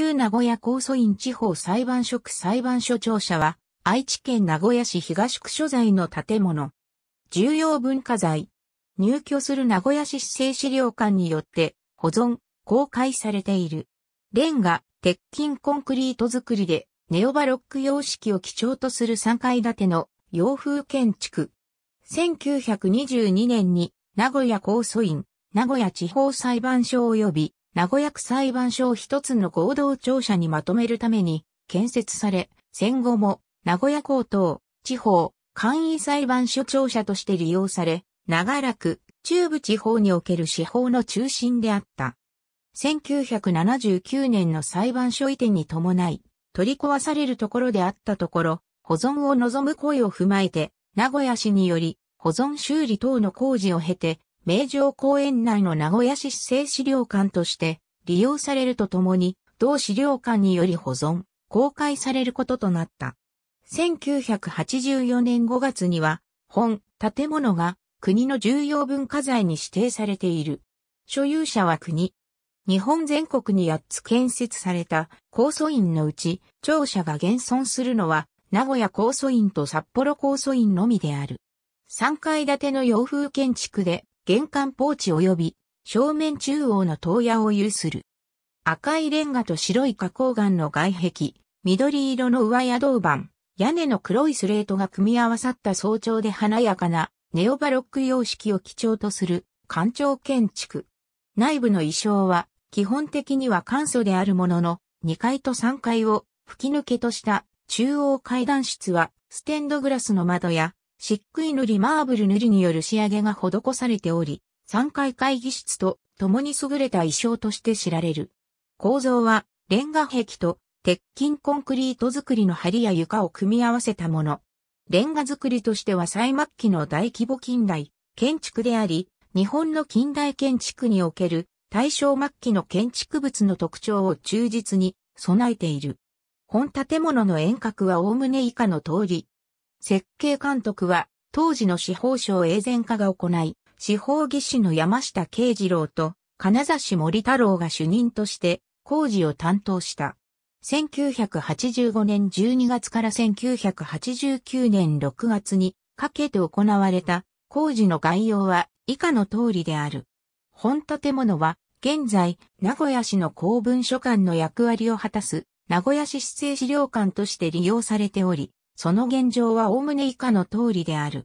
旧名古屋高訴院地方裁判所区裁判所庁舎は、愛知県名古屋市東区所在の建物。重要文化財。入居する名古屋市市政資料館によって保存、公開されている。レンガ、鉄筋コンクリート造りで、ネオバロック様式を基調とする3階建ての洋風建築。1922年に名古屋高訴院、名古屋地方裁判所及び名古屋区裁判所を一つの合同庁舎にまとめるために建設され、戦後も名古屋高等、地方、簡易裁判所庁舎として利用され、長らく中部地方における司法の中心であった。1979年の裁判所移転に伴い、取り壊されるところであったところ、保存を望む声を踏まえて、名古屋市により保存修理等の工事を経て、名城公園内の名古屋市市政資料館として利用されるとともに、同資料館により保存、公開されることとなった。1984年5月には、本、建物が国の重要文化財に指定されている。所有者は国。日本全国に8つ建設された高素院のうち、庁舎が現存するのは、名古屋高素院と札幌高素院のみである。3階建ての洋風建築で、玄関ポーチ及び正面中央の塔屋を有する。赤いレンガと白い花崗岩の外壁、緑色の上屋銅板、屋根の黒いスレートが組み合わさった早朝で華やかなネオバロック様式を基調とする官庁建築。内部の衣装は基本的には簡素であるものの2階と3階を吹き抜けとした中央階段室はステンドグラスの窓や漆喰塗りマーブル塗りによる仕上げが施されており、3階会議室と共に優れた衣装として知られる。構造は、レンガ壁と鉄筋コンクリート作りの梁や床を組み合わせたもの。レンガ作りとしては最末期の大規模近代建築であり、日本の近代建築における大正末期の建築物の特徴を忠実に備えている。本建物の遠隔は概ね以下の通り、設計監督は、当時の司法省永全課が行い、司法技師の山下慶次郎と、金指森太郎が主任として、工事を担当した。1985年12月から1989年6月にかけて行われた工事の概要は以下の通りである。本建物は現在名古屋市の公文書館の役割を果たす名古屋市市政資料館として利用されており、その現状は概ね以下の通りである。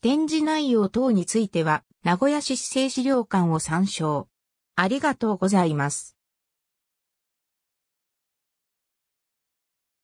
展示内容等については、名古屋市市政資料館を参照。ありがとうございます。